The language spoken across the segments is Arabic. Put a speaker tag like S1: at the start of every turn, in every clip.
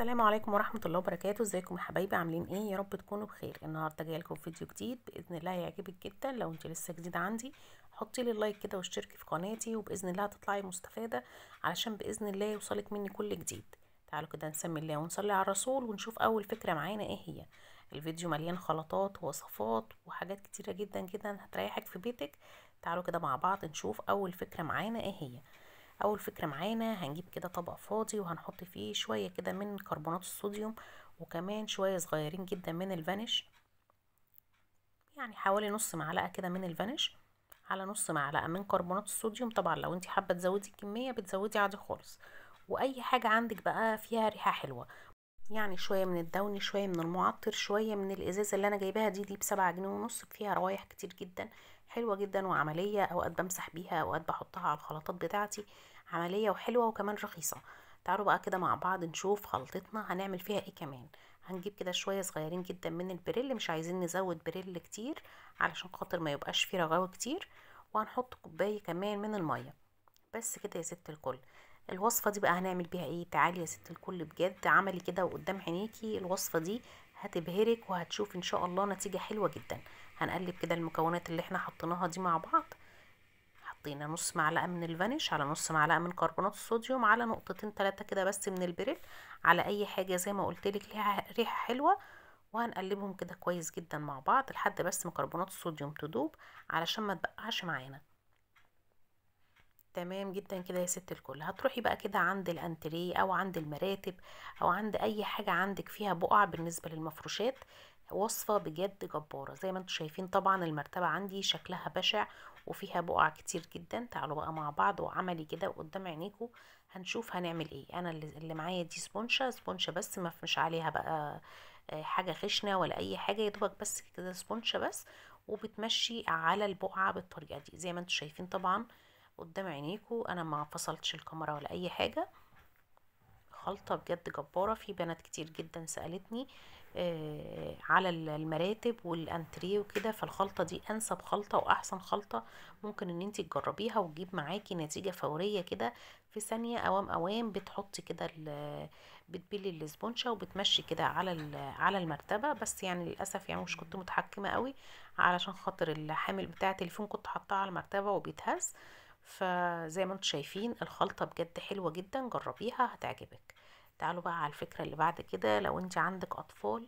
S1: السلام عليكم ورحمه الله وبركاته ازيكم يا حبايبي عاملين ايه يا رب تكونوا بخير النهارده جايه لكم فيديو جديد باذن الله هيعجبك جدا لو انت لسه جديد عندي حطي لي اللايك كده واشتركي في قناتي وباذن الله هتطلعي مستفاده علشان باذن الله يوصلك مني كل جديد تعالوا كده نسمي الله ونصلي على الرسول ونشوف اول فكره معانا ايه هي الفيديو مليان خلطات ووصفات وحاجات كتيره جدا جدا هتريحك في بيتك تعالوا كده مع بعض نشوف اول فكره معانا ايه هي اول فكره معانا هنجيب كده طبق فاضي وهنحط فيه شويه كده من كربونات الصوديوم وكمان شويه صغيرين جدا من الفانيش يعني حوالي نص معلقه كده من الفانيش على نص معلقه من كربونات الصوديوم طبعا لو انت حابه تزودي الكميه بتزودي عادي خالص واي حاجه عندك بقى فيها ريحه حلوه يعني شويه من الدوني شويه من المعطر شويه من الازازه اللي انا جايباها دي دي بسبعة جنيه ونص فيها روايح كتير جدا حلوه جدا وعمليه اوقات بمسح بيها اوقات بحطها على الخلاطات بتاعتي عملية وحلوة وكمان رخيصة تعالوا بقى كده مع بعض نشوف خلطتنا هنعمل فيها ايه كمان هنجيب كده شوية صغيرين جدا من البريل مش عايزين نزود بريل كتير علشان خاطر ما يبقاش فيه رغاوة كتير وهنحط كوباية كمان من المية بس كده يا ست الكل الوصفة دي بقى هنعمل بيها ايه تعالي يا ست الكل بجد عملي كده وقدام عينيكي الوصفة دي هتبهرك وهتشوف ان شاء الله نتيجة حلوة جدا هنقلب كده المكونات اللي احنا حطيناها دي مع بعض حطينا نص معلقه من الفانيش على نص معلقه من كربونات الصوديوم على نقطتين ثلاثه كده بس من البريل على اي حاجه زي ما قلتلك ليها ريحه حلوه وهنقلبهم كده كويس جدا مع بعض لحد بس ما كربونات الصوديوم تدوب علشان ما تبقعش معانا تمام جدا كده يا ست الكل هتروحي بقى كده عند الانتريه او عند المراتب او عند اي حاجه عندك فيها بقع بالنسبه للمفروشات وصفة بجد جبارة زي ما انتم شايفين طبعا المرتبة عندي شكلها بشع وفيها بقع كتير جدا تعالوا بقى مع بعض وعملي كده قدام عينيكم هنشوف هنعمل ايه انا اللي معايا دي سبونشة سبونشة بس ما فيش عليها بقى آه، حاجة خشنة ولا اي حاجة يدوبك بس كده سبونشة بس وبتمشي على البقعة بالطريقة دي زي ما انتم شايفين طبعا قدام عينيكم انا ما فصلتش الكاميرا ولا اي حاجة خلطة بجد جبارة في بنات كتير جدا سألتني آه، على المراتب والانتريه وكده فالخلطة دي انسب خلطة واحسن خلطة ممكن ان انت تجربيها وتجيب معاكي نتيجة فورية كده في ثانية اوام اوام بتحطي كده بتبلي الاسبونشا وبتمشي كده على على المرتبة بس يعني للاسف يعني مش كنت متحكمة قوي علشان خاطر الحامل بتاع التليفون كنت حطاه على المرتبة وبيتهز فزي ما انتم شايفين الخلطة بجد حلوة جدا جربيها هتعجبك تعالوا بقى على الفكرة اللي بعد كده لو انت عندك اطفال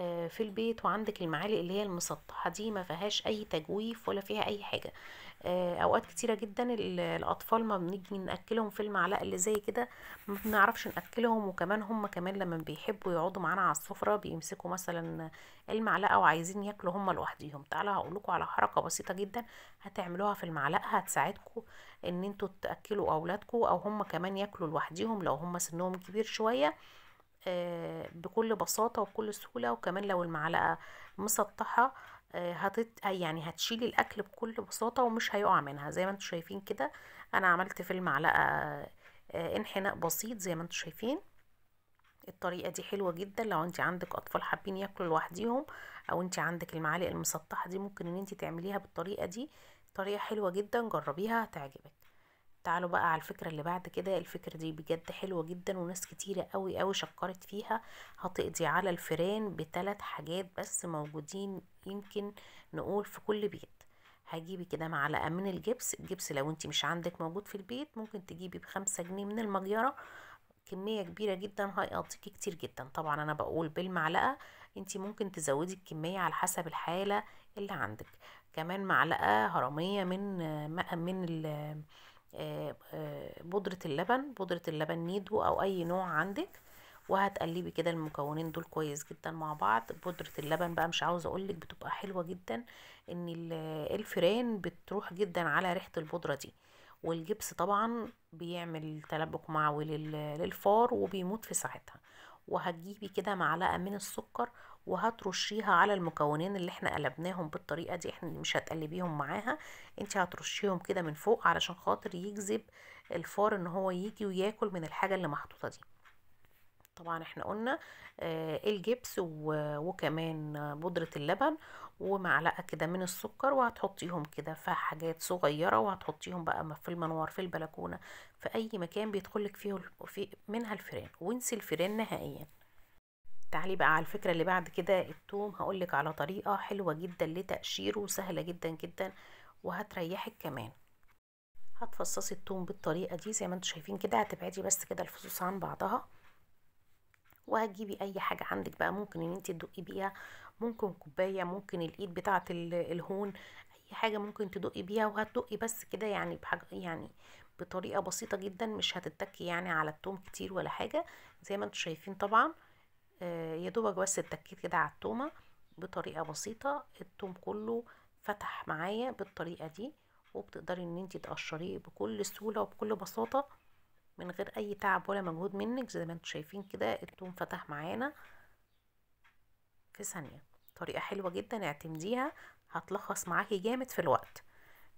S1: آه، في البيت وعندك المعالق اللي هي المسطحه دي ما فيهاش اي تجويف ولا فيها اي حاجه آه، اوقات كتيره جدا الاطفال ما بنيجي ناكلهم في المعلقه اللي زي كده ما بنعرفش ناكلهم وكمان هم كمان لما بيحبوا يقعدوا معانا على السفره بيمسكوا مثلا المعلقه وعايزين ياكلوا هم لوحديهم تعالوا هقول لكم على حركه بسيطه جدا هتعملوها في المعلقه هتساعدكم ان انتوا تاكلوا اولادكم او هم كمان ياكلوا لوحديهم لو هم سنهم كبير شويه آه، بكل بساطة وبكل سهولة وكمان لو المعلقة مسطحة آه، هتت يعني هتشيل الاكل بكل بساطه ومش هيقع منها زي ما انتم شايفين كده انا عملت في المعلقه آه، انحناء بسيط زي ما انتم شايفين الطريقه دي حلوه جدا لو انت عندك اطفال حابين ياكلوا لوحديهم او انت عندك المعالق المسطحه دي ممكن ان انت تعمليها بالطريقه دي طريقه حلوه جدا جربيها هتعجبك تعالوا بقى على الفكرة اللي بعد كده الفكرة دي بجد حلوة جدا وناس كتيرة قوي قوي شكرت فيها هتقضي على الفيران بثلاث حاجات بس موجودين يمكن نقول في كل بيت هجيبي كده معلقة من الجبس الجبس لو انت مش عندك موجود في البيت ممكن تجيبي بخمسة جنيه من المجيرة كمية كبيرة جدا هيقضيكي كتير جدا طبعا انا بقول بالمعلقة انت ممكن تزودي الكمية على حسب الحالة اللي عندك كمان معلقة هرمية من من آه، آه، بودرة اللبن بودرة اللبن نيدو أو أي نوع عندك وهتقلبي كده المكونين دول كويس جدا مع بعض بودرة اللبن بقى مش عاوزة اقولك بتبقى حلوة جدا ان الفيران بتروح جدا على ريحة البودرة دي والجبس طبعا بيعمل تلبك معوي للفار وبيموت في ساعتها وهتجيبي كده معلقة من السكر وهترشيها على المكونين اللي احنا قلبناهم بالطريقة دي احنا مش هتقلبيهم معاها انت هترشيهم كده من فوق علشان خاطر يجذب الفار ان هو يجي وياكل من الحاجة اللي محطوطة دي طبعا احنا قلنا آه، الجبس وكمان بودرة اللبن ومعلقة كده من السكر وهتحطيهم كده في حاجات صغيرة وهتحطيهم بقى في المنور في البلكونة في أي مكان بيدخلك فيه في منها الفيران وانسي الفيران نهائيا تعالي بقى على الفكرة اللي بعد كده التوم هقولك على طريقة حلوة جدا لتقشيره وسهلة جدا جدا وهتريحك كمان هتفصصي التوم بالطريقة دي زي ما انتوا شايفين كده هتبعدي بس كده الفصوص عن بعضها وهتجيبي اي حاجه عندك بقى ممكن ان انت تدقي بيها ممكن كوبايه ممكن الايد بتاعه الهون اي حاجه ممكن تدقي بيها وهتدقي بس كده يعني بحاجه يعني بطريقه بسيطه جدا مش هتتكي يعني على التوم كتير ولا حاجه زي ما انتم شايفين طبعا آه، يا دوبك بس اتكيت كده على التومه بطريقه بسيطه التوم كله فتح معايا بالطريقه دي وبتقدري ان انت تقشريه بكل سهوله وبكل بساطه من غير اي تعب ولا مجهود منك زي ما انتم شايفين كده التوم فتح معانا في ثانيه طريقه حلوه جدا اعتمديها هتلخص معاكي جامد في الوقت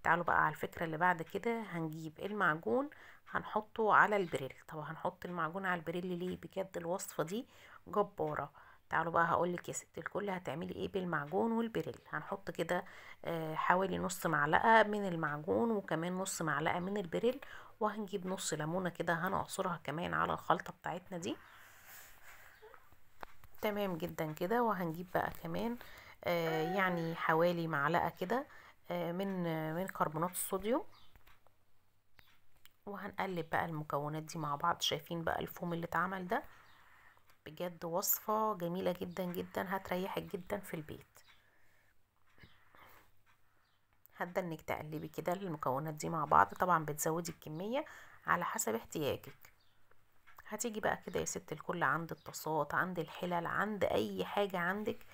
S1: تعالوا بقى على الفكره اللي بعد كده هنجيب المعجون هنحطه على البريل طب هنحط المعجون على البريل ليه بجد الوصفه دي جباره تعالوا بقى هقول لك يا ست الكل هتعملي ايه بالمعجون والبريل هنحط كده آه، حوالي نص معلقه من المعجون وكمان نص معلقه من البريل وهنجيب نص ليمونة كده هنعصرها كمان على الخلطة بتاعتنا دي تمام جدا كده وهنجيب بقى كمان آه يعني حوالي معلقة كده آه من آه من كربونات الصوديوم وهنقلب بقى المكونات دي مع بعض شايفين بقى الفوم اللي اتعمل ده بجد وصفة جميلة جدا جدا هتريحك جدا في البيت هبدأ انك تقلبي كده المكونات دي مع بعض طبعا بتزودي الكمية على حسب احتياجك هتيجي بقى كده يا ست الكل عند الطاسات عند الحلل عند اي حاجة عندك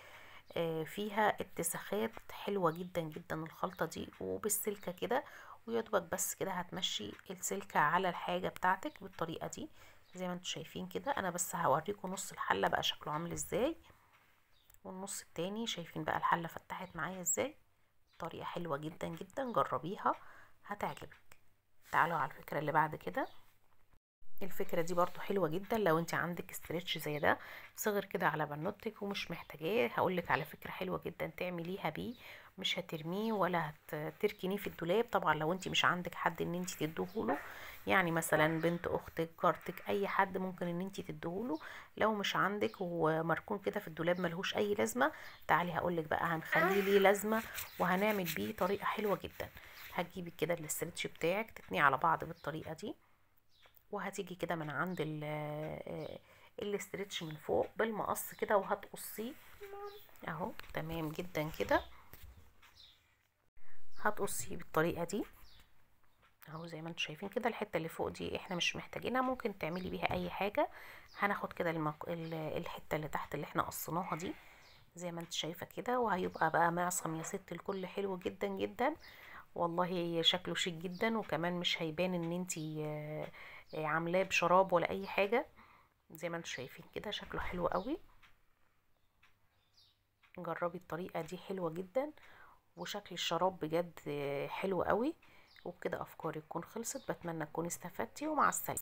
S1: آه، فيها اتساخات حلوة جدا جدا الخلطة دي وبالسلكة كده ويدوبك بس كده هتمشي السلكة على الحاجة بتاعتك بالطريقة دي زي ما انتوا شايفين كده انا بس هوريكم نص الحلة بقى شكله عامل ازاي والنص التاني شايفين بقى الحلة فتحت معايا ازاي طريقة حلوة جدا جدا جربيها هتعجبك تعالوا على الفكرة اللي بعد كده الفكرة دي برضو حلوة جدا لو انت عندك استرتش زي ده صغر كده على بنوتك ومش محتاجاه هقولك على فكرة حلوة جدا تعمليها بيه مش هترميه ولا هتركنيه في الدولاب طبعا لو انت مش عندك حد ان انت تديهوله يعني مثلا بنت اختك جارتك اي حد ممكن ان انت تديهوله لو مش عندك ومركون كده في الدولاب ملهوش اي لازمه تعالي هقولك بقى هنخليه ليه لازمه وهنعمل بيه طريقه حلوه جدا هتجيبي كده الاسترتش بتاعك تتنيه على بعض بالطريقه دي وهتيجي كده من عند آه، الاسترتش من فوق بالمقص كده وهتقصيه اهو تمام جدا كده هتقصي بالطريقه دي اهو زي ما انتم شايفين كده الحته اللي فوق دي احنا مش محتاجينها ممكن تعملي بيها اي حاجه هناخد كده المق... الحته اللي تحت اللي احنا قصيناها دي زي ما انت شايفه كده وهيبقى بقى معصم يا ست الكل حلو جدا جدا والله شكله شيك جدا وكمان مش هيبان ان انت آه، آه، عاملاه بشراب ولا اي حاجه زي ما انتم شايفين كده شكله حلو قوي جربي الطريقه دي حلوه جدا وشكل الشراب بجد حلو قوي وبكده افكاري تكون خلصت بتمنى تكوني استفدتي ومع السلامه